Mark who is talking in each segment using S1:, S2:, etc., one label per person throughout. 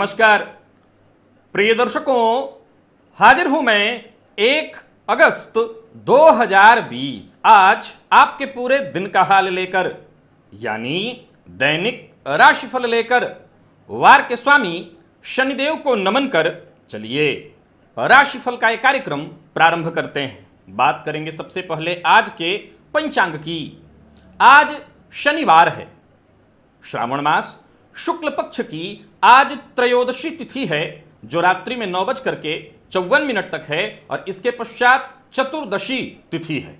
S1: नमस्कार प्रिय दर्शकों हाजिर हूं मैं एक अगस्त 2020 आज आपके पूरे दिन का हाल लेकर यानी दैनिक राशिफल लेकर वार के स्वामी शनिदेव को नमन कर चलिए राशिफल का एक कार्यक्रम प्रारंभ करते हैं बात करेंगे सबसे पहले आज के पंचांग की आज शनिवार है श्रावण मास शुक्ल पक्ष की आज त्रयोदशी तिथि है जो रात्रि में नौ बज करके चौवन मिनट तक है और इसके पश्चात चतुर्दशी तिथि है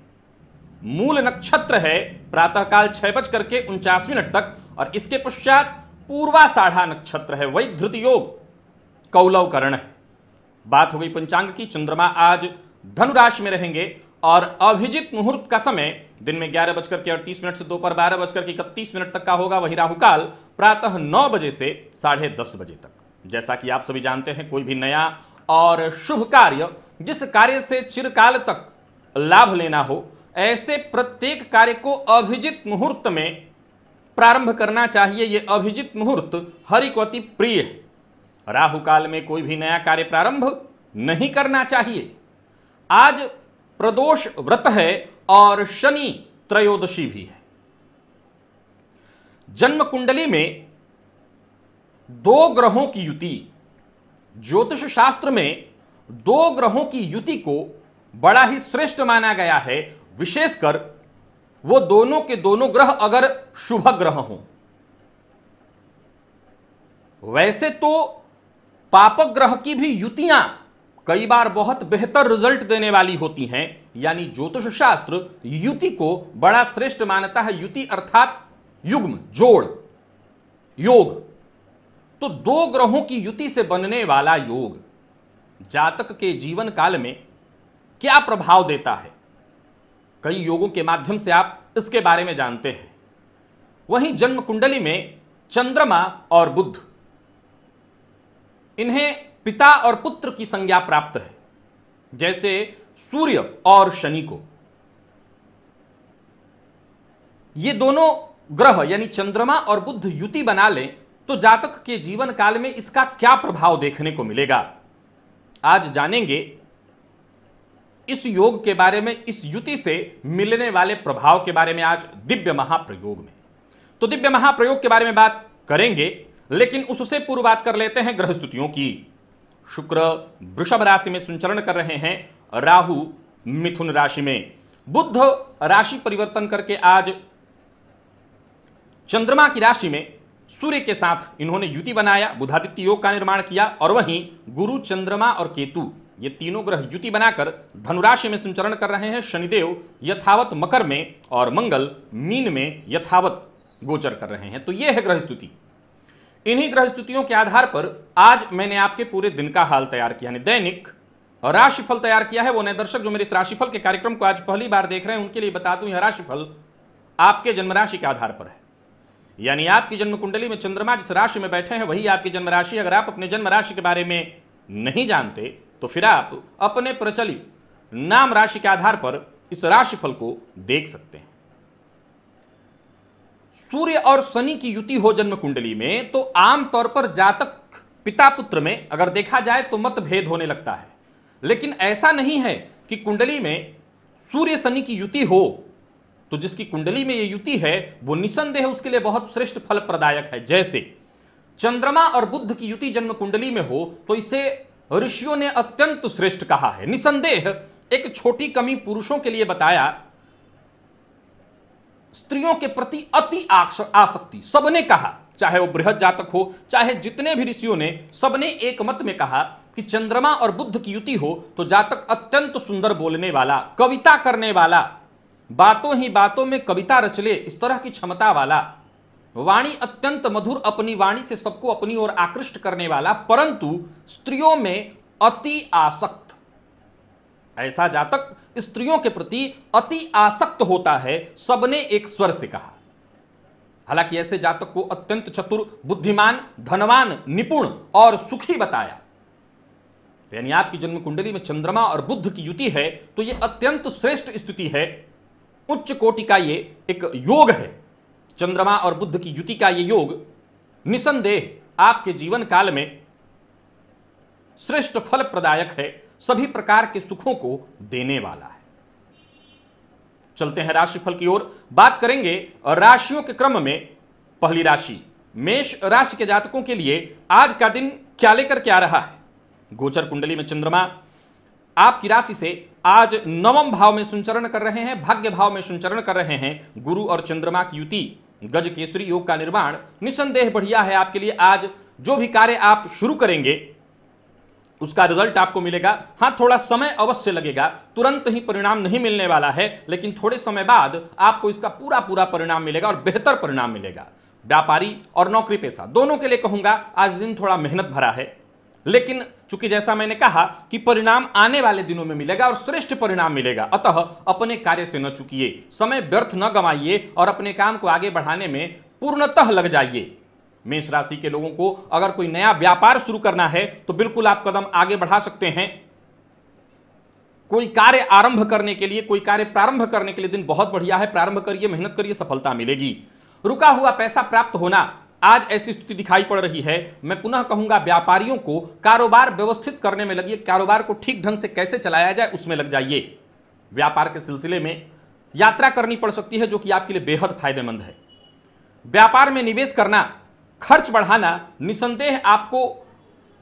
S1: मूल नक्षत्र है प्रातःकाल छह बज करके उनचास मिनट तक और इसके पश्चात साढ़ा नक्षत्र है वही धृत योग कौलवकरण है बात हो गई पंचांग की चंद्रमा आज धनुराशि में रहेंगे और अभिजित मुहूर्त का समय दिन में ग्यारह बजकर के अड़तीस मिनट से दोपहर बारह बजकर के इकतीस मिनट तक का होगा वही राहुकाल प्रातः नौ बजे से साढ़े दस बजे तक जैसा कि आप सभी जानते हैं कोई भी नया और शुभ कार्य जिस कार्य से चिरकाल तक लाभ लेना हो ऐसे प्रत्येक कार्य को अभिजित मुहूर्त में प्रारंभ करना चाहिए ये अभिजित मुहूर्त हरि को अति प्रिय है राहुकाल में कोई भी नया कार्य प्रारंभ नहीं करना चाहिए आज प्रदोष व्रत है और शनि त्रयोदशी भी है जन्म कुंडली में दो ग्रहों की युति ज्योतिष शास्त्र में दो ग्रहों की युति को बड़ा ही श्रेष्ठ माना गया है विशेषकर वो दोनों के दोनों ग्रह अगर शुभ ग्रह हों वैसे तो पापक ग्रह की भी युतियां कई बार बहुत बेहतर रिजल्ट देने वाली होती हैं यानी ज्योतिष शास्त्र युति को बड़ा श्रेष्ठ मानता है युति अर्थात युग्म जोड़ योग तो दो ग्रहों की युति से बनने वाला योग जातक के जीवन काल में क्या प्रभाव देता है कई योगों के माध्यम से आप इसके बारे में जानते हैं वहीं जन्म कुंडली में चंद्रमा और बुद्ध इन्हें पिता और पुत्र की संज्ञा प्राप्त है जैसे सूर्य और शनि को ये दोनों ग्रह यानी चंद्रमा और बुद्ध युति बना लें तो जातक के जीवन काल में इसका क्या प्रभाव देखने को मिलेगा आज जानेंगे इस योग के बारे में इस युति से मिलने वाले प्रभाव के बारे में आज दिव्य महाप्रयोग में तो दिव्य महाप्रयोग के बारे में बात करेंगे लेकिन उससे पूर्व बात कर लेते हैं ग्रह स्तुतियों की शुक्र वृषभ राशि में संचरण कर रहे हैं राहु मिथुन राशि में बुद्ध राशि परिवर्तन करके आज चंद्रमा की राशि में सूर्य के साथ इन्होंने युति बनाया बुधादित्य योग का निर्माण किया और वहीं गुरु चंद्रमा और केतु ये तीनों ग्रह युति बनाकर धनुराशि में संचरण कर रहे हैं शनिदेव यथावत मकर में और मंगल मीन में यथावत गोचर कर रहे हैं तो ये है ग्रह स्तुति इन्हीं ग्रह स्थितियों के आधार पर आज मैंने आपके पूरे दिन का हाल तैयार किया यानी दैनिक राशिफल तैयार किया है वो नए दर्शक जो मेरे इस राशिफल के कार्यक्रम को आज पहली बार देख रहे हैं उनके लिए बता दूं यह राशिफल आपके जन्म राशि के आधार पर है यानी आपकी जन्म कुंडली में चंद्रमा जिस राशि में बैठे हैं वही आपकी जन्म राशि अगर आप अपने जन्म राशि के बारे में नहीं जानते तो फिर आप अपने प्रचलित नाम राशि के आधार पर इस राशिफल को देख सकते हैं सूर्य और शनि की युति हो जन्म कुंडली में तो आमतौर पर जातक पिता पुत्र में अगर देखा जाए तो मतभेद होने लगता है लेकिन ऐसा नहीं है कि कुंडली में सूर्य शनि की युति हो तो जिसकी कुंडली में ये युति है वो निसंदेह उसके लिए बहुत श्रेष्ठ फल प्रदायक है जैसे चंद्रमा और बुद्ध की युति जन्म कुंडली में हो तो इसे ऋषियों ने अत्यंत श्रेष्ठ कहा है निसंदेह एक छोटी कमी पुरुषों के लिए बताया स्त्रियों के प्रति अति आसक्ति सबने कहा चाहे वो बृहद जातक हो चाहे जितने भी ऋषियों ने सबने एक मत में कहा कि चंद्रमा और बुद्ध की युति हो तो जातक अत्यंत सुंदर बोलने वाला कविता करने वाला बातों ही बातों में कविता रचले इस तरह की क्षमता वाला वाणी अत्यंत मधुर अपनी वाणी से सबको अपनी ओर आकृष्ट करने वाला परंतु स्त्रियों में अति आसक्त ऐसा जातक स्त्रियों के प्रति अति आसक्त होता है सबने एक स्वर से कहा हालांकि ऐसे जातक को अत्यंत चतुर बुद्धिमान धनवान निपुण और सुखी बताया यानी आपकी जन्म कुंडली में चंद्रमा और बुद्ध की युति है तो यह अत्यंत श्रेष्ठ स्थिति है उच्च कोटि का यह एक योग है चंद्रमा और बुद्ध की युति का यह योग निसंदेह आपके जीवन काल में श्रेष्ठ फल प्रदायक है सभी प्रकार के सुखों को देने वाला है चलते हैं राशिफल की ओर बात करेंगे राशियों के क्रम में पहली राशि मेष राशि के जातकों के लिए आज का दिन क्या लेकर के आ रहा है गोचर कुंडली में चंद्रमा आपकी राशि से आज नवम भाव में संचरण कर रहे हैं भाग्य भाव में संचरण कर रहे हैं गुरु और चंद्रमा की युति गज केसरी योग का निर्माण निसंदेह बढ़िया है आपके लिए आज जो भी कार्य आप शुरू करेंगे उसका रिजल्ट आपको मिलेगा हाँ थोड़ा समय अवश्य लगेगा तुरंत ही परिणाम नहीं मिलने वाला है लेकिन थोड़े समय बाद आपको इसका पूरा पूरा परिणाम मिलेगा और बेहतर परिणाम मिलेगा व्यापारी और नौकरी पेशा दोनों के लिए कहूंगा आज दिन थोड़ा मेहनत भरा है लेकिन चूंकि जैसा मैंने कहा कि परिणाम आने वाले दिनों में मिलेगा और श्रेष्ठ परिणाम मिलेगा अतः अपने कार्य से न चुकी समय व्यर्थ न गंवाइए और अपने काम को आगे बढ़ाने में पूर्णतः लग जाइए मेष राशि के लोगों को अगर कोई नया व्यापार शुरू करना है तो बिल्कुल आप कदम आगे बढ़ा सकते हैं कोई कार्य आरंभ करने के लिए कोई कार्य प्रारंभ करने के लिए दिन बहुत बढ़िया है प्रारंभ करिए मेहनत करिए सफलता मिलेगी रुका हुआ पैसा प्राप्त होना आज ऐसी स्थिति दिखाई पड़ रही है मैं पुनः कहूंगा व्यापारियों को कारोबार व्यवस्थित करने में लगिए कारोबार को ठीक ढंग से कैसे चलाया जाए उसमें लग जाइए व्यापार के सिलसिले में यात्रा करनी पड़ सकती है जो कि आपके लिए बेहद फायदेमंद है व्यापार में निवेश करना खर्च बढ़ाना निसंदेह आपको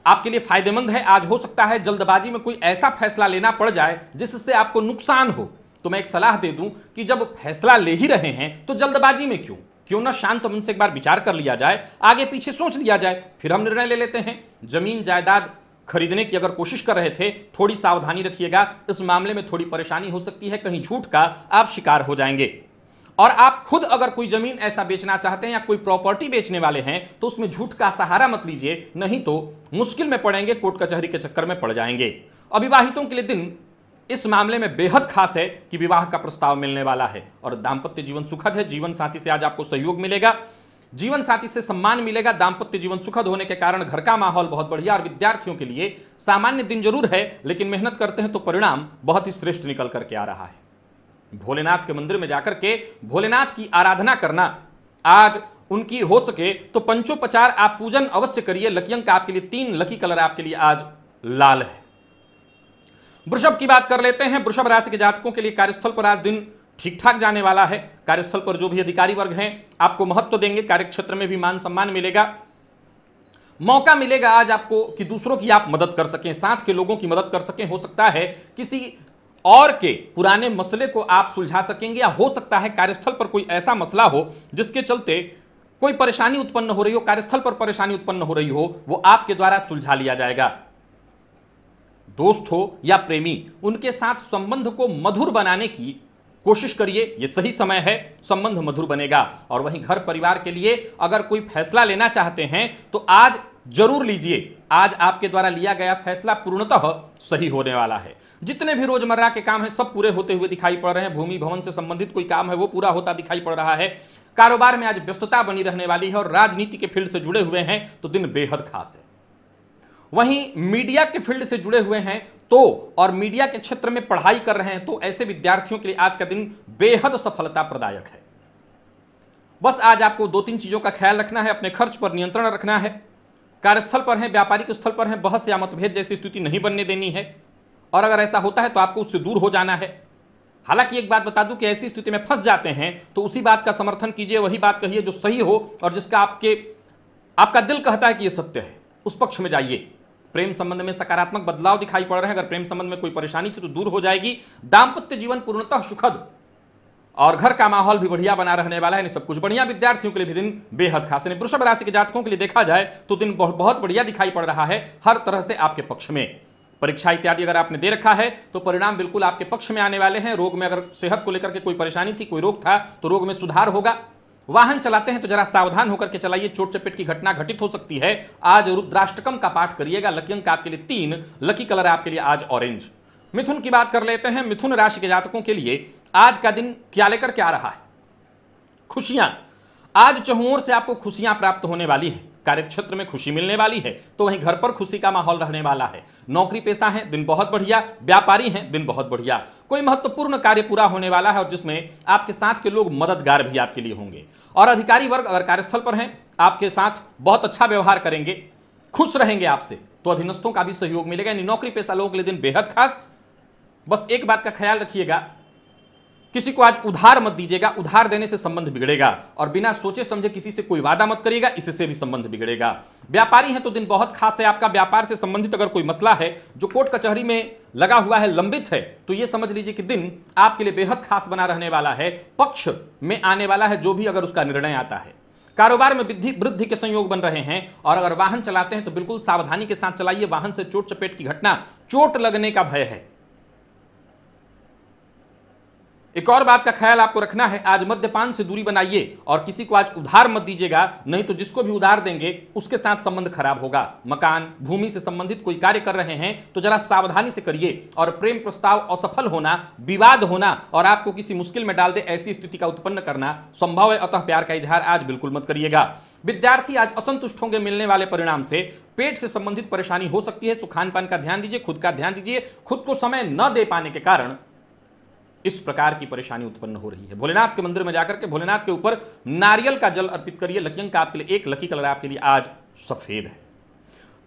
S1: आपके लिए फायदेमंद है आज हो सकता है जल्दबाजी में कोई ऐसा फैसला लेना पड़ जाए जिससे आपको नुकसान हो तो मैं एक सलाह दे दूं कि जब फैसला ले ही रहे हैं तो जल्दबाजी में क्यों क्यों ना शांत मन से एक बार विचार कर लिया जाए आगे पीछे सोच लिया जाए फिर हम निर्णय ले लेते हैं जमीन जायदाद खरीदने की अगर कोशिश कर रहे थे थोड़ी सावधानी रखिएगा इस मामले में थोड़ी परेशानी हो सकती है कहीं झूठ का आप शिकार हो जाएंगे और आप खुद अगर कोई जमीन ऐसा बेचना चाहते हैं या कोई प्रॉपर्टी बेचने वाले हैं तो उसमें झूठ का सहारा मत लीजिए नहीं तो मुश्किल में पड़ेंगे कोर्ट कचहरी के चक्कर में पड़ जाएंगे अविवाहितों के लिए दिन इस मामले में बेहद खास है कि विवाह का प्रस्ताव मिलने वाला है और दाम्पत्य जीवन सुखद है जीवन साथी से आज आपको सहयोग मिलेगा जीवन साथी से सम्मान मिलेगा दाम्पत्य जीवन सुखद होने के कारण घर का माहौल बहुत बढ़िया और विद्यार्थियों के लिए सामान्य दिन जरूर है लेकिन मेहनत करते हैं तो परिणाम बहुत ही श्रेष्ठ निकल करके आ रहा है भोलेनाथ के मंदिर में जाकर के भोलेनाथ की आराधना करना आज उनकी हो सके तो पंचोपचार आप पूजन अवश्य करिए लकी अंक आपके लिए तीन लकी कलर आपके लिए आज लाल है वृषभ की बात कर लेते हैं वृषभ राशि के जातकों के लिए कार्यस्थल पर आज दिन ठीक ठाक जाने वाला है कार्यस्थल पर जो भी अधिकारी वर्ग हैं आपको महत्व देंगे देंगे कार्यक्षेत्र में भी मान सम्मान मिलेगा मौका मिलेगा आज आपको कि दूसरों की आप मदद कर सकें साथ के लोगों की मदद कर सकें हो सकता है किसी और के पुराने मसले को आप सुलझा सकेंगे या हो सकता है कार्यस्थल पर कोई ऐसा मसला हो जिसके चलते कोई परेशानी उत्पन्न हो रही हो कार्यस्थल पर परेशानी उत्पन्न हो रही हो वो आपके द्वारा सुलझा लिया जाएगा दोस्त हो या प्रेमी उनके साथ संबंध को मधुर बनाने की कोशिश करिए ये सही समय है संबंध मधुर बनेगा और वहीं घर परिवार के लिए अगर कोई फैसला लेना चाहते हैं तो आज जरूर लीजिए आज आपके द्वारा लिया गया फैसला पूर्णतः सही होने वाला है जितने भी रोजमर्रा के काम है सब पूरे होते हुए दिखाई पड़ रहे हैं भूमि भवन से संबंधित कोई काम है वो पूरा होता दिखाई पड़ रहा है कारोबार में आज व्यस्तता बनी रहने वाली है और राजनीति के फील्ड से जुड़े हुए हैं तो दिन बेहद खास है वहीं मीडिया के फील्ड से जुड़े हुए हैं तो और मीडिया के क्षेत्र में पढ़ाई कर रहे हैं तो ऐसे विद्यार्थियों के लिए आज का दिन बेहद सफलता प्रदायक है बस आज आपको दो तीन चीज़ों का ख्याल रखना है अपने खर्च पर नियंत्रण रखना है कार्यस्थल पर है व्यापारिक स्थल पर है बहस या मतभेद जैसी स्थिति नहीं बनने देनी है और अगर ऐसा होता है तो आपको उससे दूर हो जाना है हालांकि एक बात बता दूं कि ऐसी स्थिति में फंस जाते हैं तो उसी बात का समर्थन कीजिए वही बात कहिए जो सही हो और जिसका आपके आपका दिल कहता है कि यह सत्य है उस पक्ष में जाइए प्रेम संबंध में सकारात्मक बदलाव दिखाई पड़ रहे हैं अगर प्रेम संबंध में कोई परेशानी थी तो दूर हो जाएगी दाम्पत्य जीवन पूर्णतः सुखद और घर का माहौल भी बढ़िया बना रहने वाला है सब कुछ बढ़िया विद्यार्थियों के लिए भी दिन बेहद खास है वृषभ राशि के जातकों के लिए देखा जाए तो दिन बहुत बढ़िया दिखाई पड़ रहा है हर तरह से आपके पक्ष में परीक्षा इत्यादि अगर आपने दे रखा है तो परिणाम बिल्कुल आपके पक्ष में आने वाले हैं रोग में अगर सेहत को लेकर के कोई परेशानी थी कोई रोग था तो रोग में सुधार होगा वाहन चलाते हैं तो जरा सावधान होकर के चलाइए चोट चपेट की घटना घटित हो सकती है आज रुद्राष्टकम का पाठ करिएगा लकी अंक आपके लिए तीन लकी कलर आपके लिए आज ऑरेंज मिथुन की बात कर लेते हैं मिथुन राशि के जातकों के लिए आज का दिन क्या लेकर के आ रहा है खुशियां आज चहुओं से आपको खुशियां प्राप्त होने वाली हैं कार्यक्षेत्र में खुशी मिलने वाली है तो वहीं घर पर खुशी का माहौल रहने वाला है नौकरी पेशा है दिन बहुत बढ़िया व्यापारी हैं दिन बहुत बढ़िया कोई महत्वपूर्ण कार्य पूरा होने वाला है और जिसमें आपके साथ के लोग मददगार भी आपके लिए होंगे और अधिकारी वर्ग अगर कार्यस्थल पर हैं आपके साथ बहुत अच्छा व्यवहार करेंगे खुश रहेंगे आपसे तो अधीनस्थों का भी सहयोग मिलेगा यानी नौकरी पेशा लोगों के लिए दिन बेहद खास बस एक बात का ख्याल रखिएगा किसी को आज उधार मत दीजिएगा उधार देने से संबंध बिगड़ेगा और बिना सोचे समझे किसी से कोई वादा मत करिएगा इससे भी संबंध बिगड़ेगा व्यापारी हैं तो दिन बहुत खास है आपका व्यापार से संबंधित अगर कोई मसला है जो कोर्ट कचहरी में लगा हुआ है लंबित है तो ये समझ लीजिए कि दिन आपके लिए बेहद खास बना रहने वाला है पक्ष में आने वाला है जो भी अगर उसका निर्णय आता है कारोबार में वृद्धि वृद्धि के संयोग बन रहे हैं और अगर वाहन चलाते हैं तो बिल्कुल सावधानी के साथ चलाइए वाहन से चोट चपेट की घटना चोट लगने का भय है एक और बात का ख्याल आपको रखना है आज मद्यपान से दूरी बनाइए और किसी को आज उधार मत दीजिएगा नहीं तो जिसको भी उधार देंगे उसके साथ संबंध खराब होगा मकान भूमि से संबंधित कोई कार्य कर रहे हैं तो जरा सावधानी से करिए और प्रेम प्रस्ताव असफल होना विवाद होना और आपको किसी मुश्किल में डाल दे ऐसी स्थिति का उत्पन्न करना संभव है अतः प्यार का इजहार आज बिल्कुल मत करिएगा विद्यार्थी आज असंतुष्ट होंगे मिलने वाले परिणाम से पेट से संबंधित परेशानी हो सकती है सुखान तो खान पान का ध्यान दीजिए खुद का ध्यान दीजिए खुद को समय न दे पाने के कारण इस प्रकार की परेशानी उत्पन्न हो रही है भोलेनाथ के मंदिर में जाकर के भोलेनाथ के ऊपर नारियल का जल अर्पित करिए लकी अंक आपके लिए एक लकी कलर आपके लिए आज सफेद है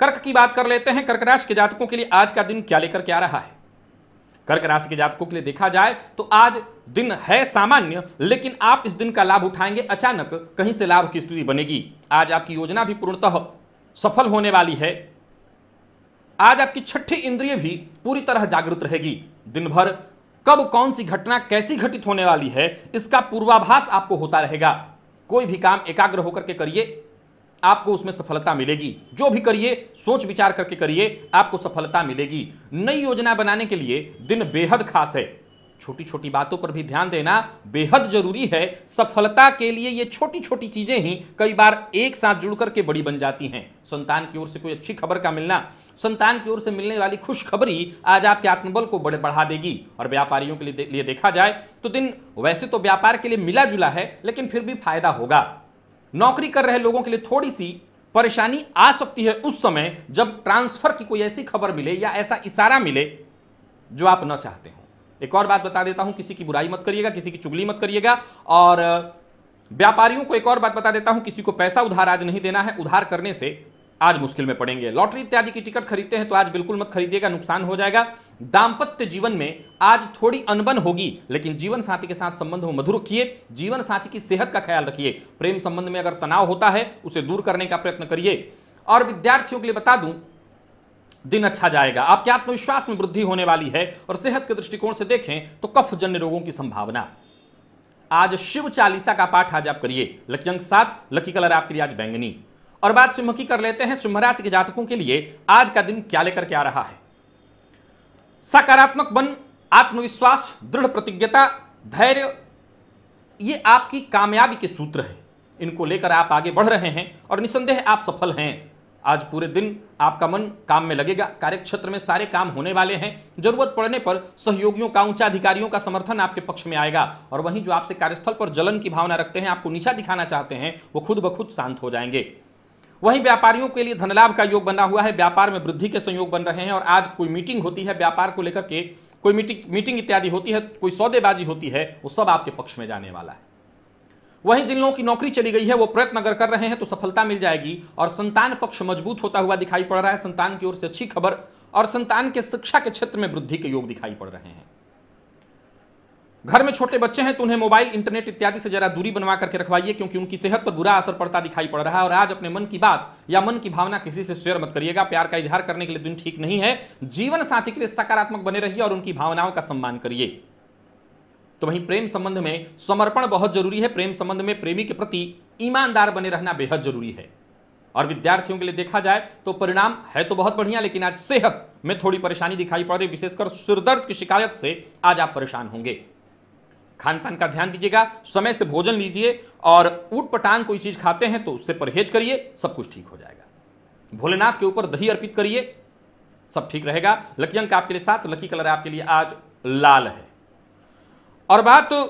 S1: कर्क की बात कर लेते हैं कर्क राशि के जातकों के लिए आज का दिन क्या लेकर के आ रहा है कर्क राशि के जातकों के लिए देखा जाए तो आज दिन है सामान्य लेकिन आप इस दिन का लाभ उठाएंगे अचानक कहीं से लाभ की स्थिति बनेगी आज आपकी योजना भी पूर्णतः सफल होने वाली है आज आपकी छठी इंद्रिय भी पूरी तरह जागृत रहेगी दिन भर कब कौन सी घटना कैसी घटित होने वाली है इसका पूर्वाभास आपको होता रहेगा कोई भी काम एकाग्र होकर के करिए आपको उसमें सफलता मिलेगी जो भी करिए सोच विचार करके करिए आपको सफलता मिलेगी नई योजना बनाने के लिए दिन बेहद खास है छोटी छोटी बातों पर भी ध्यान देना बेहद जरूरी है सफलता के लिए ये छोटी छोटी चीजें ही कई बार एक साथ जुड़ करके बड़ी बन जाती हैं संतान की ओर से कोई अच्छी खबर का मिलना संतान की ओर से मिलने वाली खुशखबरी आज आपके आत्मबल को बड़े बढ़ा देगी और व्यापारियों के लिए, दे, लिए देखा जाए तो दिन वैसे तो व्यापार के लिए मिला जुला है लेकिन फिर भी फायदा होगा नौकरी कर रहे लोगों के लिए थोड़ी सी परेशानी आ सकती है उस समय जब ट्रांसफर की कोई ऐसी खबर मिले या ऐसा इशारा मिले जो आप न चाहते हो एक और बात बता देता हूं किसी की बुराई मत करिएगा किसी की चुगली मत करिएगा और व्यापारियों को एक और बात बता देता हूं किसी को पैसा उधार आज नहीं देना है उधार करने से आज मुश्किल में पड़ेंगे लॉटरी इत्यादि की टिकट खरीदते हैं तो आज बिल्कुल मत खरीदिएगा नुकसान हो जाएगा दाम्पत्य जीवन में आज थोड़ी अनबन होगी लेकिन जीवन साथी के साथ संबंध हो मधुर रखिए जीवन साथी की सेहत का ख्याल रखिए प्रेम संबंध में अगर तनाव होता है उसे दूर करने का प्रयत्न करिए और विद्यार्थियों के लिए बता दूं दिन अच्छा जाएगा आपके आत्मविश्वास में वृद्धि होने वाली है और सेहत के दृष्टिकोण से देखें तो कफ जन्य रोगों की संभावना आज शिव चालीसा का पाठ आज आप करिए लकी अंक सात लकी कलर आपके लिए आज बैंगनी और बात सिंह की कर लेते हैं सिंह राशि के जातकों के लिए आज का दिन क्या लेकर के आ रहा है सकारात्मक बन आत्मविश्वास दृढ़ प्रतिज्ञता धैर्य ये आपकी कामयाबी के सूत्र है इनको लेकर आप आगे बढ़ रहे हैं और निसंदेह आप सफल हैं आज पूरे दिन आपका मन काम में लगेगा कार्यक्षेत्र में सारे काम होने वाले हैं जरूरत पड़ने पर सहयोगियों का ऊंचा अधिकारियों का समर्थन आपके पक्ष में आएगा और वहीं जो आपसे कार्यस्थल पर जलन की भावना रखते हैं आपको नीचा दिखाना चाहते हैं वो खुद ब खुद शांत हो जाएंगे वहीं व्यापारियों के लिए धनलाभ का योग बना हुआ है व्यापार में वृद्धि के संयोग बन रहे हैं और आज कोई मीटिंग होती है व्यापार को लेकर के कोई मीटिंग मीटिंग इत्यादि होती है कोई सौदेबाजी होती है वो सब आपके पक्ष में जाने वाला है वहीं जिन लोगों की नौकरी चली गई है वो प्रयत्न अगर कर रहे हैं तो सफलता मिल जाएगी और संतान पक्ष मजबूत होता हुआ दिखाई पड़ रहा है संतान की ओर से अच्छी खबर और संतान के शिक्षा के क्षेत्र में वृद्धि के योग दिखाई पड़ रहे हैं घर में छोटे बच्चे हैं तो उन्हें मोबाइल इंटरनेट इत्यादि से जरा दूरी बनवा करके रखवाइए क्योंकि उनकी सेहत पर बुरा असर पड़ता दिखाई पड़ रहा है और आज अपने मन की बात या मन की भावना किसी से शेयर मत करिएगा प्यार का इजहार करने के लिए दिन ठीक नहीं है जीवन साथी के लिए सकारात्मक बने रहिए और उनकी भावनाओं का सम्मान करिए तो वहीं प्रेम संबंध में समर्पण बहुत जरूरी है प्रेम संबंध में प्रेमी के प्रति ईमानदार बने रहना बेहद जरूरी है और विद्यार्थियों के लिए देखा जाए तो परिणाम है तो बहुत बढ़िया लेकिन आज सेहत में थोड़ी परेशानी दिखाई पड़ रही विशेषकर सिरदर्द की शिकायत से आज आप परेशान होंगे खान पान का ध्यान दीजिएगा समय से भोजन लीजिए और ऊट पटांग कोई चीज खाते हैं तो उससे परहेज करिए सब कुछ ठीक हो जाएगा भोलेनाथ के ऊपर दही अर्पित करिए सब ठीक रहेगा लकी अंक आपके लिए साथ लकी कलर आपके लिए आज लाल है और बात तो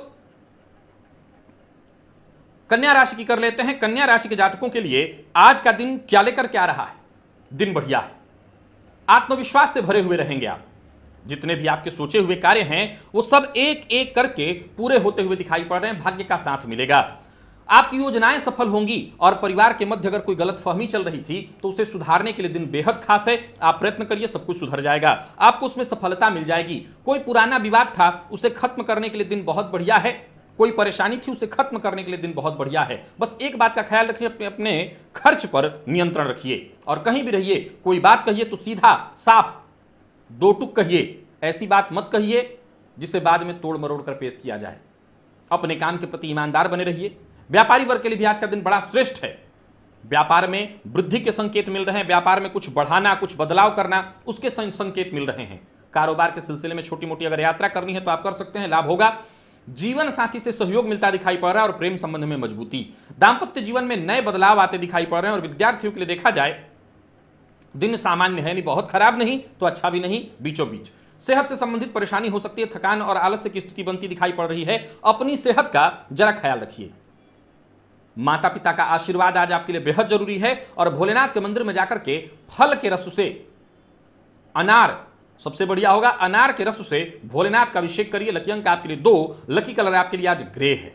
S1: कन्या राशि की कर लेते हैं कन्या राशि के जातकों के लिए आज का दिन क्या लेकर क्या रहा है दिन बढ़िया है आत्मविश्वास से भरे हुए रहेंगे आप जितने भी आपके सोचे हुए कार्य हैं वो सब एक एक करके पूरे होते हुए दिखाई पड़ रहे हैं भाग्य का साथ मिलेगा आपकी योजनाएं सफल होंगी और परिवार के मध्य अगर कोई गलत फहमी चल रही थी तो उसे सुधारने के लिए दिन बेहद खास है आप प्रयत्न करिए सब कुछ सुधर जाएगा आपको उसमें सफलता मिल जाएगी कोई पुराना विवाद था उसे खत्म करने के लिए दिन बहुत बढ़िया है कोई परेशानी थी उसे खत्म करने के लिए दिन बहुत बढ़िया है बस एक बात का ख्याल रखिए अपने अपने खर्च पर नियंत्रण रखिए और कहीं भी रहिए कोई बात कहिए तो सीधा साफ दो टुक कहिए ऐसी बात मत कहिए जिसे बाद में तोड़ मरोड़ कर पेश किया जाए अपने काम के प्रति ईमानदार बने रहिए व्यापारी वर्ग के लिए भी आज का दिन बड़ा श्रेष्ठ है व्यापार में वृद्धि के संकेत मिल रहे हैं व्यापार में कुछ बढ़ाना कुछ बदलाव करना उसके संकेत मिल रहे हैं कारोबार के सिलसिले में छोटी मोटी अगर यात्रा करनी है तो आप कर सकते हैं लाभ होगा जीवन साथी से सहयोग मिलता दिखाई पड़ रहा है और प्रेम संबंध में मजबूती दाम्पत्य जीवन में नए बदलाव आते दिखाई पड़ रहे हैं और विद्यार्थियों के लिए देखा जाए दिन सामान्य है नहीं बहुत खराब नहीं तो अच्छा भी नहीं बीचों बीच सेहत से संबंधित परेशानी हो सकती है थकान और आलस्य की स्थिति बनती दिखाई पड़ रही है अपनी सेहत का जरा ख्याल रखिए माता पिता का आशीर्वाद आज आपके लिए बेहद जरूरी है और भोलेनाथ के मंदिर में जाकर के फल के रस से अनार सबसे बढ़िया होगा अनार के रस से भोलेनाथ का अभिषेक करिए लकी अंक आपके लिए दो लकी कलर आपके लिए आज ग्रे है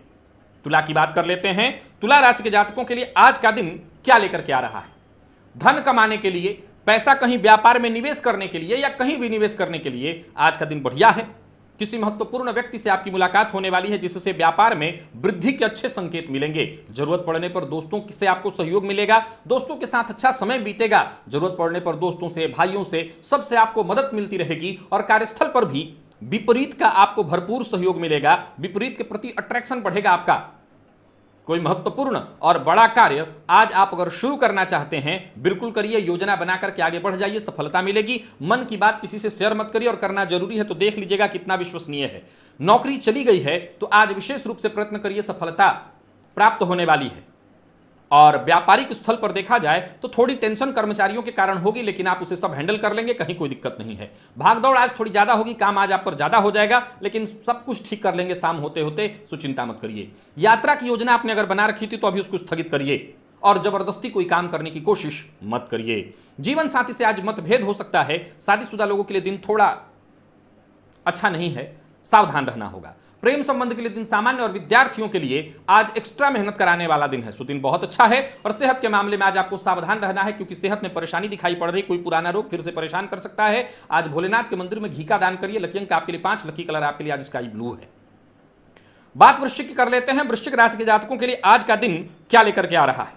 S1: तुला की बात कर लेते हैं तुला राशि के जातकों के लिए आज का दिन क्या लेकर के आ रहा है धन कमाने के लिए पैसा कहीं व्यापार में निवेश करने के लिए या कहीं भी निवेश करने के लिए आज का दिन बढ़िया है किसी महत्वपूर्ण व्यक्ति से आपकी मुलाकात होने वाली है जिससे व्यापार में वृद्धि के अच्छे संकेत मिलेंगे जरूरत पड़ने पर दोस्तों से आपको सहयोग मिलेगा दोस्तों के साथ अच्छा समय बीतेगा जरूरत पड़ने पर दोस्तों से भाइयों से सबसे आपको मदद मिलती रहेगी और कार्यस्थल पर भी विपरीत का आपको भरपूर सहयोग मिलेगा विपरीत के प्रति अट्रैक्शन बढ़ेगा आपका कोई महत्वपूर्ण और बड़ा कार्य आज आप अगर शुरू करना चाहते हैं बिल्कुल करिए योजना बना करके आगे बढ़ जाइए सफलता मिलेगी मन की बात किसी से शेयर मत करिए और करना जरूरी है तो देख लीजिएगा कितना विश्वसनीय है नौकरी चली गई है तो आज विशेष रूप से प्रयत्न करिए सफलता प्राप्त होने वाली है और व्यापारिक स्थल पर देखा जाए तो थोड़ी टेंशन कर्मचारियों के कारण होगी लेकिन आप उसे सब हैंडल कर लेंगे कहीं कोई दिक्कत नहीं है भागदौड़ आज थोड़ी ज़्यादा होगी काम आज आप पर ज़्यादा हो जाएगा लेकिन सब कुछ ठीक कर लेंगे शाम होते होते सुचिंता मत करिए यात्रा की योजना आपने अगर बना रखी थी तो अभी उसको स्थगित करिए और जबरदस्ती कोई काम करने की कोशिश मत करिए जीवन साथी से आज मतभेद हो सकता है शादीशुदा लोगों के लिए दिन थोड़ा अच्छा नहीं है सावधान रहना होगा प्रेम संबंध के लिए दिन सामान्य और विद्यार्थियों के लिए आज एक्स्ट्रा मेहनत कराने वाला दिन है सो दिन बहुत अच्छा है और सेहत के मामले में आज आपको सावधान रहना है क्योंकि सेहत में परेशानी दिखाई पड़ रही कोई पुराना रोग फिर से परेशान कर सकता है आज भोलेनाथ के मंदिर में घी का दान करिए लकी अंक आपके लिए पांच लकी कलर आपके लिए आज स्काई ब्लू है बात वृश्चिक की कर लेते हैं वृश्चिक राशि के जातकों के लिए आज का दिन क्या लेकर के आ रहा है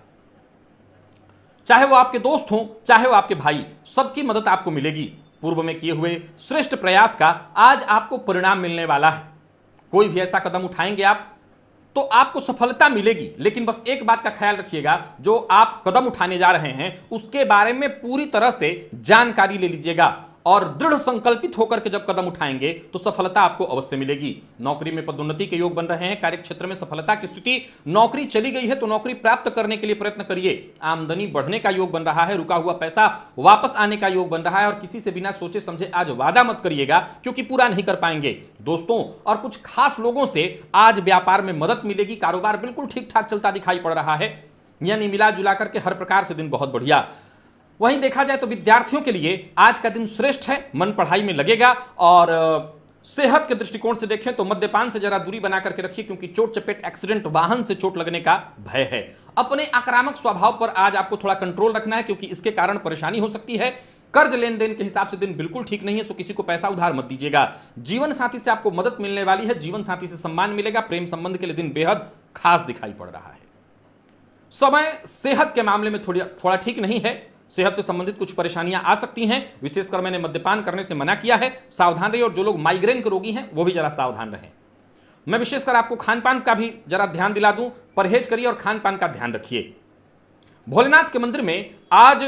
S1: चाहे वो आपके दोस्त हो चाहे वो आपके भाई सबकी मदद आपको मिलेगी पूर्व में किए हुए श्रेष्ठ प्रयास का आज आपको परिणाम मिलने वाला है कोई भी ऐसा कदम उठाएंगे आप तो आपको सफलता मिलेगी लेकिन बस एक बात का ख्याल रखिएगा जो आप कदम उठाने जा रहे हैं उसके बारे में पूरी तरह से जानकारी ले लीजिएगा और दृढ़ संकल्पित होकर के जब कदम उठाएंगे तो सफलता आपको अवश्य मिलेगी नौकरी में पदोन्नति के योग बन रहे हैं कार्य क्षेत्र में सफलता की स्थिति नौकरी चली गई है तो नौकरी प्राप्त करने के लिए प्रयत्न करिए आमदनी बढ़ने का योग बन रहा है रुका हुआ पैसा वापस आने का योग बन रहा है और किसी से बिना सोचे समझे आज वादा मत करिएगा क्योंकि पूरा नहीं कर पाएंगे दोस्तों और कुछ खास लोगों से आज व्यापार में मदद मिलेगी कारोबार बिल्कुल ठीक ठाक चलता दिखाई पड़ रहा है यानी मिला जुला करके हर प्रकार से दिन बहुत बढ़िया वहीं देखा जाए तो विद्यार्थियों के लिए आज का दिन श्रेष्ठ है मन पढ़ाई में लगेगा और सेहत के दृष्टिकोण से देखें तो मद्यपान से जरा दूरी बना करके रखिए क्योंकि चोट चपेट एक्सीडेंट वाहन से चोट लगने का भय है अपने आक्रामक स्वभाव पर आज आपको थोड़ा कंट्रोल रखना है क्योंकि इसके कारण परेशानी हो सकती है कर्ज लेन देन के हिसाब से दिन बिल्कुल ठीक नहीं है सो किसी को पैसा उधार मत दीजिएगा जीवन साथी से आपको मदद मिलने वाली है जीवन साथी से सम्मान मिलेगा प्रेम संबंध के लिए दिन बेहद खास दिखाई पड़ रहा है समय सेहत के मामले में थोड़ी थोड़ा ठीक नहीं है सेहत से संबंधित कुछ परेशानियां आ सकती हैं विशेषकर मैंने मद्यपान करने से मना किया है सावधान रहिए और जो लोग माइग्रेन के रोगी हैं वो भी जरा सावधान रहें मैं विशेषकर आपको खान पान का भी जरा ध्यान दिला दूं परहेज करिए और खान पान का ध्यान रखिए भोलेनाथ के मंदिर में आज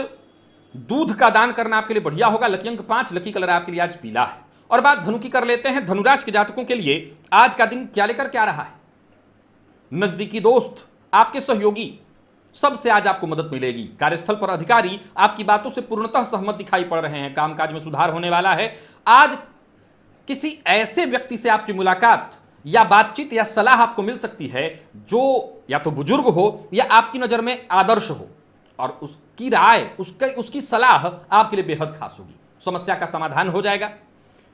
S1: दूध का दान करना आपके लिए बढ़िया होगा लकी अंक पांच लकी कलर आपके लिए आज पीला है और बात धनु की कर लेते हैं धनुराश के जातकों के लिए आज का दिन क्या लेकर क्या रहा है नजदीकी दोस्त आपके सहयोगी सबसे आज आपको मदद मिलेगी कार्यस्थल पर अधिकारी आपकी बातों से पूर्णतः सहमत दिखाई पड़ रहे हैं कामकाज में सुधार होने वाला है आज किसी ऐसे व्यक्ति से आपकी मुलाकात या बातचीत या सलाह आपको मिल सकती है जो या तो बुजुर्ग हो या आपकी नज़र में आदर्श हो और उसकी राय उसके उसकी सलाह आपके लिए बेहद खास होगी समस्या का समाधान हो जाएगा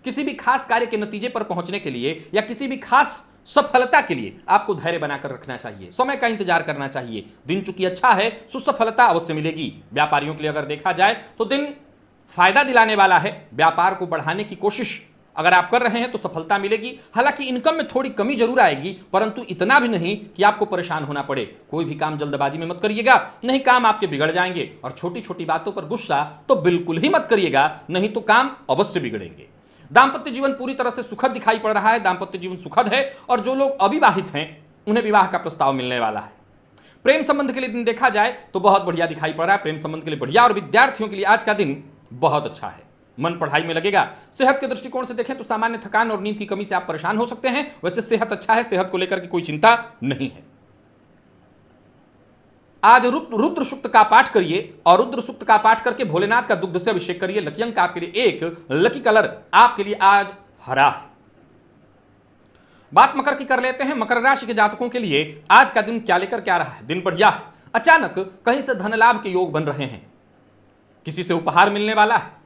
S1: किसी भी खास कार्य के नतीजे पर पहुंचने के लिए या किसी भी खास सफलता के लिए आपको धैर्य बनाकर रखना चाहिए समय का इंतजार करना चाहिए दिन चूंकि अच्छा है सुसफलता अवश्य मिलेगी व्यापारियों के लिए अगर देखा जाए तो दिन फायदा दिलाने वाला है व्यापार को बढ़ाने की कोशिश अगर आप कर रहे हैं तो सफलता मिलेगी हालांकि इनकम में थोड़ी कमी जरूर आएगी परंतु इतना भी नहीं कि आपको परेशान होना पड़े कोई भी काम जल्दबाजी में मत करिएगा नहीं काम आपके बिगड़ जाएंगे और छोटी छोटी बातों पर गुस्सा तो बिल्कुल ही मत करिएगा नहीं तो काम अवश्य बिगड़ेंगे दाम्पत्य जीवन पूरी तरह से सुखद दिखाई पड़ रहा है दाम्पत्य जीवन सुखद है और जो लोग अविवाहित हैं उन्हें विवाह का प्रस्ताव मिलने वाला है प्रेम संबंध के लिए दिन देखा जाए तो बहुत बढ़िया दिखाई पड़ रहा है प्रेम संबंध के लिए बढ़िया और विद्यार्थियों के लिए आज का दिन बहुत अच्छा है मन पढ़ाई में लगेगा सेहत के दृष्टिकोण से देखें तो सामान्य थकान और नींद की कमी से आप परेशान हो सकते हैं वैसे सेहत अच्छा है सेहत को लेकर के कोई चिंता नहीं है आज रुद्र सुक्त का पाठ करिए और रुद्र सुक्त का पाठ करके भोलेनाथ का दुग्ध से अभिषेक करिए लकी अंक आपके लिए एक लकी कलर आपके लिए आज हरा बात मकर की कर लेते हैं मकर राशि के जातकों के लिए आज का दिन क्या लेकर क्या रहा है दिन बढ़िया अचानक कहीं से धन लाभ के योग बन रहे हैं किसी से उपहार मिलने वाला है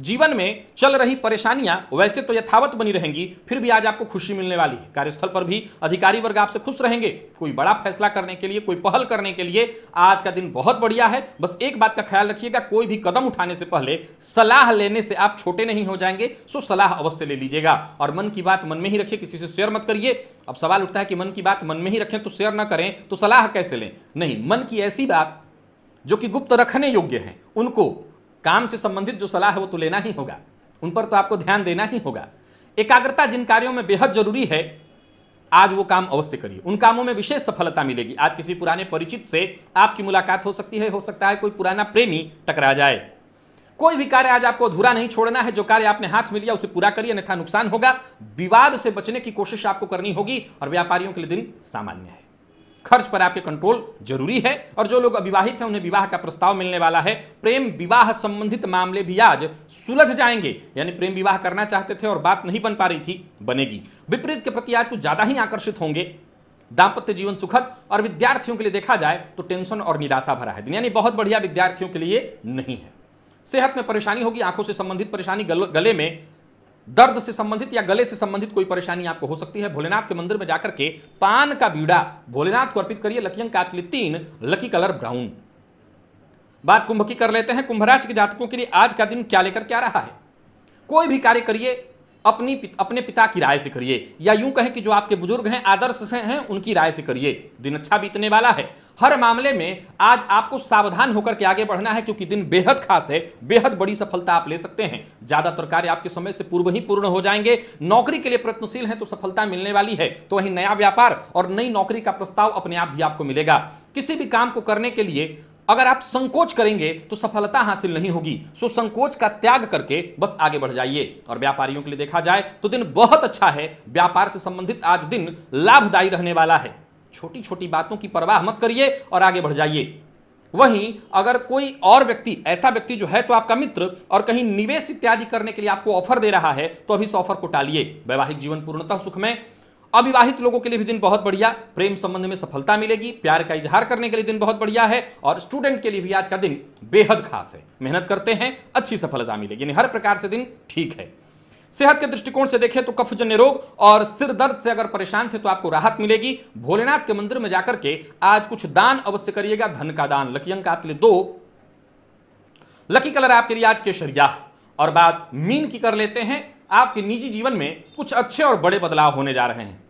S1: जीवन में चल रही परेशानियां वैसे तो यथावत बनी रहेंगी फिर भी आज आपको खुशी मिलने वाली है कार्यस्थल पर भी अधिकारी वर्ग आपसे खुश रहेंगे कोई बड़ा फैसला करने के लिए कोई पहल करने के लिए आज का दिन बहुत बढ़िया है बस एक बात का ख्याल रखिएगा कोई भी कदम उठाने से पहले सलाह लेने से आप छोटे नहीं हो जाएंगे सो सलाह अवश्य ले लीजिएगा और मन की बात मन में ही रखिए किसी से शेयर मत करिए अब सवाल उठता है कि मन की बात मन में ही रखें तो शेयर ना करें तो सलाह कैसे लें नहीं मन की ऐसी बात जो कि गुप्त रखने योग्य हैं उनको काम से संबंधित जो सलाह है वो तो लेना ही होगा उन पर तो आपको ध्यान देना ही होगा एकाग्रता जिन कार्यों में बेहद जरूरी है आज वो काम अवश्य करिए उन कामों में विशेष सफलता मिलेगी आज किसी पुराने परिचित से आपकी मुलाकात हो सकती है हो सकता है कोई पुराना प्रेमी टकरा जाए कोई भी कार्य आज आपको अधूरा नहीं छोड़ना है जो कार्य आपने हाथ में लिया उसे पूरा करिए अन्यथा नुकसान होगा विवाद से बचने की कोशिश आपको करनी होगी और व्यापारियों के लिए दिन सामान्य है खर्च पर आपके कंट्रोल जरूरी है और जो लोग अविवाहित हैं उन्हें विवाह का प्रस्ताव मिलने वाला है प्रेम विवाह संबंधित मामले भी आज सुलझ जाएंगे यानी प्रेम विवाह करना चाहते थे और बात नहीं बन पा रही थी बनेगी विपरीत के प्रति आज कुछ ज्यादा ही आकर्षित होंगे दाम्पत्य जीवन सुखद और विद्यार्थियों के लिए देखा जाए तो टेंशन और निराशा भरा है दिन यानी बहुत बढ़िया विद्यार्थियों के लिए नहीं है सेहत में परेशानी होगी आंखों से संबंधित परेशानी गले में दर्द से संबंधित या गले से संबंधित कोई परेशानी आपको हो सकती है भोलेनाथ के मंदिर में जाकर के पान का बीड़ा भोलेनाथ को अर्पित करिए लकी अंक आपके लिए तीन लकी कलर ब्राउन बात कुंभ की कर लेते हैं कुंभ राशि के जातकों के लिए आज का दिन क्या लेकर क्या रहा है कोई भी कार्य करिए अपनी पित, अपने पिता की राय से करिए या यूं कहें कि जो आपके बुजुर्ग हैं आदर्श से हैं उनकी राय से करिए दिन अच्छा बीतने वाला है हर मामले में आज आपको सावधान होकर के आगे बढ़ना है क्योंकि दिन बेहद खास है बेहद बड़ी सफलता आप ले सकते हैं ज्यादातर कार्य आपके समय से पूर्व ही पूर्ण हो जाएंगे नौकरी के लिए प्रयत्नशील हैं तो सफलता मिलने वाली है तो वही नया व्यापार और नई नौकरी का प्रस्ताव अपने आप भी आपको मिलेगा किसी भी काम को करने के लिए अगर आप संकोच करेंगे तो सफलता हासिल नहीं होगी सो संकोच का त्याग करके बस आगे बढ़ जाइए और व्यापारियों के लिए देखा जाए तो दिन बहुत अच्छा है व्यापार से संबंधित आज दिन लाभदायी रहने वाला है छोटी छोटी बातों की परवाह मत करिए और आगे बढ़ जाइए वहीं अगर कोई और व्यक्ति ऐसा व्यक्ति जो है तो आपका मित्र और कहीं निवेश इत्यादि करने के लिए आपको ऑफर दे रहा है तो अभी इस ऑफर को टालिए वैवाहिक जीवन पूर्णतः सुखमय अविवाहित लोगों के लिए भी दिन बहुत बढ़िया प्रेम संबंध में सफलता मिलेगी प्यार का इजहार करने के लिए दिन बहुत बढ़िया है और स्टूडेंट के लिए भी आज का दिन बेहद खास है मेहनत करते हैं अच्छी सफलता मिलेगी यानी हर प्रकार से दिन ठीक है सेहत के दृष्टिकोण से देखें तो कफजन्य रोग और सिर दर्द से अगर परेशान थे तो आपको राहत मिलेगी भोलेनाथ के मंदिर में जाकर के आज कुछ दान अवश्य करिएगा धन का दान लकी अंक आपके लिए दो लकी कलर आपके लिए आज शरिया और बात मीन की कर लेते हैं आपके निजी जीवन में कुछ अच्छे और बड़े बदलाव होने जा रहे हैं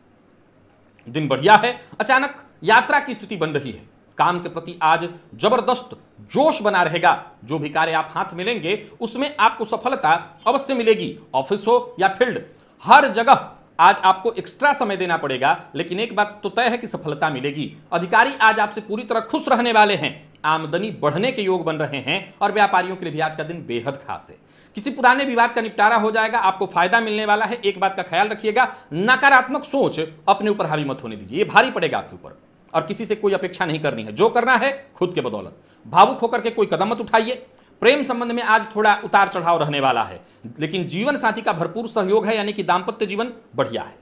S1: दिन बढ़िया है अचानक यात्रा की स्थिति बन रही है काम के प्रति आज जबरदस्त जोश बना रहेगा जो भी कार्य आप हाथ में लेंगे उसमें आपको सफलता अवश्य मिलेगी ऑफिस हो या फील्ड हर जगह आज आपको एक्स्ट्रा समय देना पड़ेगा लेकिन एक बात तो तय है कि सफलता मिलेगी अधिकारी आज आपसे पूरी तरह खुश रहने वाले हैं आमदनी बढ़ने के योग बन रहे हैं और व्यापारियों के लिए भी आज का दिन बेहद खास है किसी पुराने विवाद का निपटारा हो जाएगा आपको फायदा मिलने वाला है एक बात का ख्याल रखिएगा नकारात्मक सोच अपने ऊपर हावी मत होने दीजिए ये भारी पड़ेगा आपके ऊपर और किसी से कोई अपेक्षा नहीं करनी है जो करना है खुद के बदौलत भावुक होकर के कोई कदम मत उठाइए प्रेम संबंध में आज थोड़ा उतार चढ़ाव रहने वाला है लेकिन जीवन साथी का भरपूर सहयोग है यानी कि दाम्पत्य जीवन बढ़िया है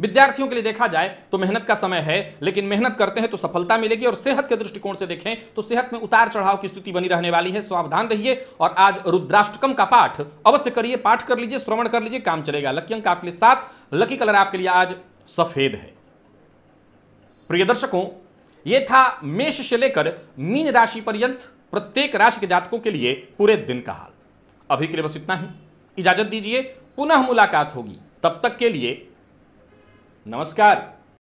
S1: विद्यार्थियों के लिए देखा जाए तो मेहनत का समय है लेकिन मेहनत करते हैं तो सफलता मिलेगी और सेहत के दृष्टिकोण से देखें तो सेहत में उतार चढ़ाव की स्थिति बनी रहने वाली है सावधान रहिए और आज रुद्राष्टकम का पाठ अवश्य करिए पाठ कर लीजिए श्रवण कर लीजिए काम चलेगा लकी अंक आपके लिए सात लकी कलर आपके लिए आज सफेद है प्रिय दर्शकों यह था मेष से लेकर मीन राशि पर्यंत प्रत्येक राशि के जातकों के लिए पूरे दिन का हाल अभी के लिए बस इतना ही इजाजत दीजिए पुनः मुलाकात होगी तब तक के लिए नमस्कार